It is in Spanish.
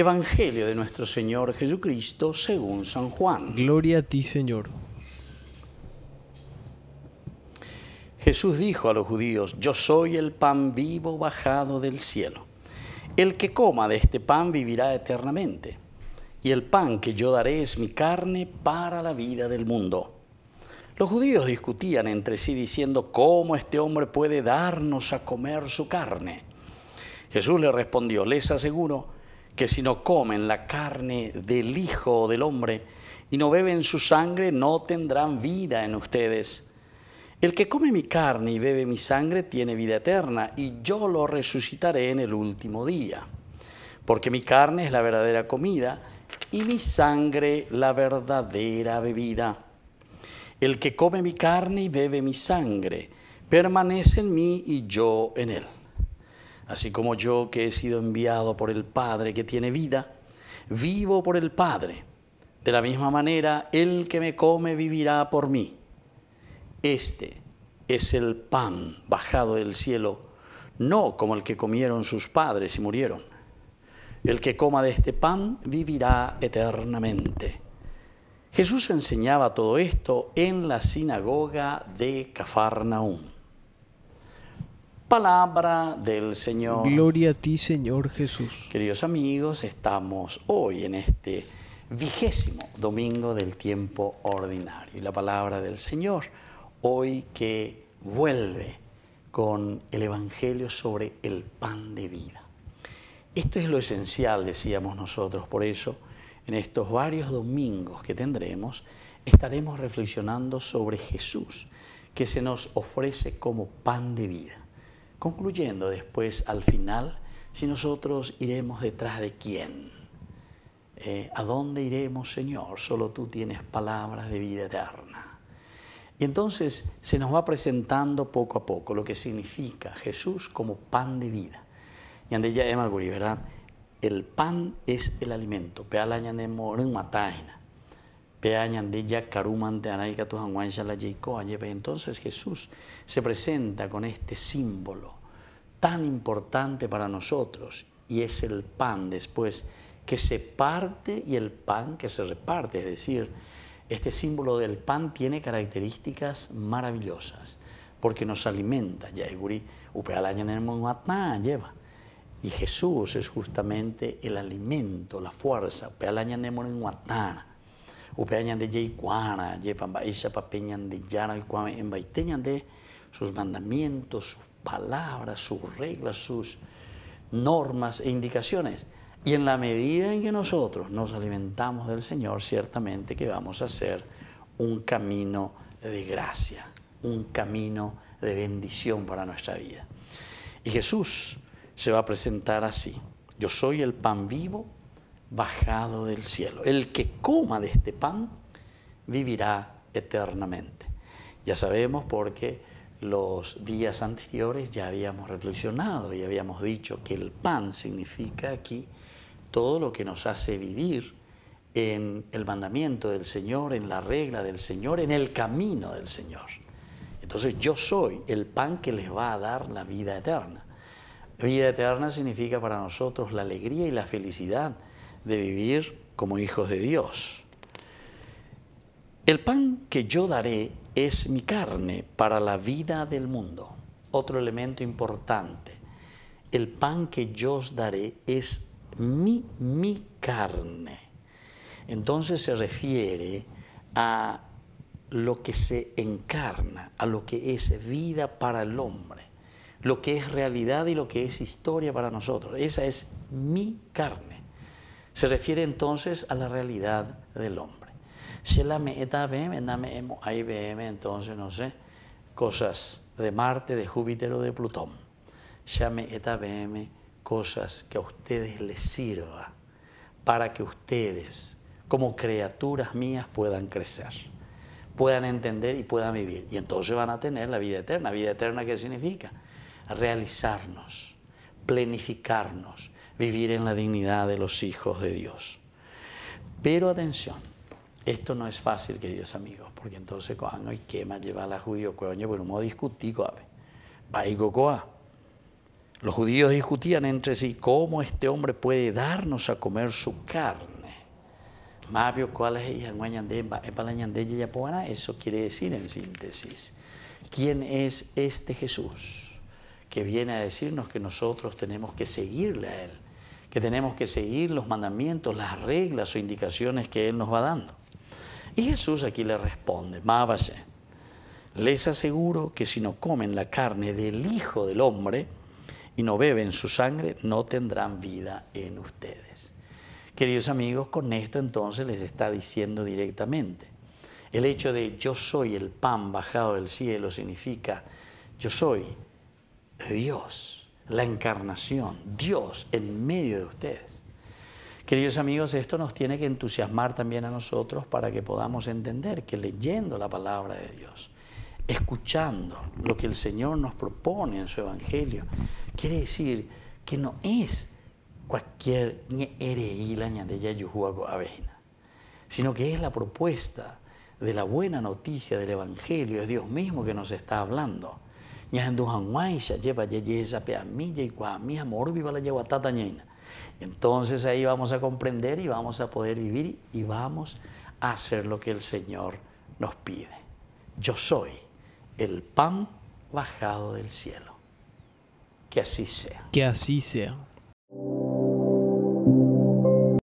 Evangelio de nuestro Señor Jesucristo según San Juan. Gloria a ti, Señor. Jesús dijo a los judíos, yo soy el pan vivo bajado del cielo. El que coma de este pan vivirá eternamente, y el pan que yo daré es mi carne para la vida del mundo. Los judíos discutían entre sí diciendo, ¿cómo este hombre puede darnos a comer su carne? Jesús le respondió, les aseguro, que si no comen la carne del Hijo del Hombre y no beben su sangre, no tendrán vida en ustedes. El que come mi carne y bebe mi sangre tiene vida eterna, y yo lo resucitaré en el último día. Porque mi carne es la verdadera comida y mi sangre la verdadera bebida. El que come mi carne y bebe mi sangre permanece en mí y yo en él así como yo que he sido enviado por el Padre que tiene vida, vivo por el Padre. De la misma manera, el que me come vivirá por mí. Este es el pan bajado del cielo, no como el que comieron sus padres y murieron. El que coma de este pan vivirá eternamente. Jesús enseñaba todo esto en la sinagoga de Cafarnaúm. Palabra del Señor. Gloria a ti, Señor Jesús. Queridos amigos, estamos hoy en este vigésimo domingo del tiempo ordinario. Y la palabra del Señor, hoy que vuelve con el Evangelio sobre el pan de vida. Esto es lo esencial, decíamos nosotros, por eso en estos varios domingos que tendremos, estaremos reflexionando sobre Jesús, que se nos ofrece como pan de vida concluyendo después al final si nosotros iremos detrás de quién. Eh, ¿A dónde iremos, Señor? Solo tú tienes palabras de vida eterna. Y entonces se nos va presentando poco a poco lo que significa Jesús como pan de vida. Y ande ya ¿verdad? El pan es el alimento. en mataina entonces Jesús se presenta con este símbolo tan importante para nosotros y es el pan después que se parte y el pan que se reparte. Es decir, este símbolo del pan tiene características maravillosas porque nos alimenta. lleva. Y Jesús es justamente el alimento, la fuerza peñan de peñan de de sus mandamientos, sus palabras, sus reglas, sus normas e indicaciones. Y en la medida en que nosotros nos alimentamos del Señor, ciertamente que vamos a hacer un camino de gracia, un camino de bendición para nuestra vida. Y Jesús se va a presentar así. Yo soy el pan vivo bajado del cielo. El que coma de este pan vivirá eternamente. Ya sabemos porque los días anteriores ya habíamos reflexionado y habíamos dicho que el pan significa aquí todo lo que nos hace vivir en el mandamiento del Señor, en la regla del Señor, en el camino del Señor. Entonces yo soy el pan que les va a dar la vida eterna. vida eterna significa para nosotros la alegría y la felicidad de vivir como hijos de Dios. El pan que yo daré es mi carne para la vida del mundo. Otro elemento importante. El pan que yo os daré es mi, mi carne. Entonces se refiere a lo que se encarna, a lo que es vida para el hombre, lo que es realidad y lo que es historia para nosotros. Esa es mi carne. Se refiere entonces a la realidad del hombre. Si la entonces, no sé, cosas de Marte, de Júpiter o de Plutón. Llame cosas que a ustedes les sirva para que ustedes, como criaturas mías, puedan crecer, puedan entender y puedan vivir. Y entonces van a tener la vida eterna. ¿Vida eterna qué significa? Realizarnos, planificarnos, vivir en la dignidad de los hijos de Dios. Pero atención, esto no es fácil, queridos amigos, porque entonces coano y quema lleva a la judío coño, pero no discutí y coa. Los judíos discutían entre sí cómo este hombre puede darnos a comer su carne. Mabio eso quiere decir en síntesis. ¿Quién es este Jesús que viene a decirnos que nosotros tenemos que seguirle a Él? que tenemos que seguir los mandamientos, las reglas o indicaciones que Él nos va dando. Y Jesús aquí le responde, Mábase, les aseguro que si no comen la carne del Hijo del Hombre y no beben su sangre, no tendrán vida en ustedes. Queridos amigos, con esto entonces les está diciendo directamente, el hecho de yo soy el pan bajado del cielo significa yo soy Dios la encarnación, Dios en medio de ustedes. Queridos amigos, esto nos tiene que entusiasmar también a nosotros para que podamos entender que leyendo la palabra de Dios, escuchando lo que el Señor nos propone en su Evangelio, quiere decir que no es cualquier sino que es la propuesta de la buena noticia del Evangelio, es Dios mismo que nos está hablando la Entonces ahí vamos a comprender y vamos a poder vivir y vamos a hacer lo que el Señor nos pide. Yo soy el pan bajado del cielo. Que así sea. Que así sea.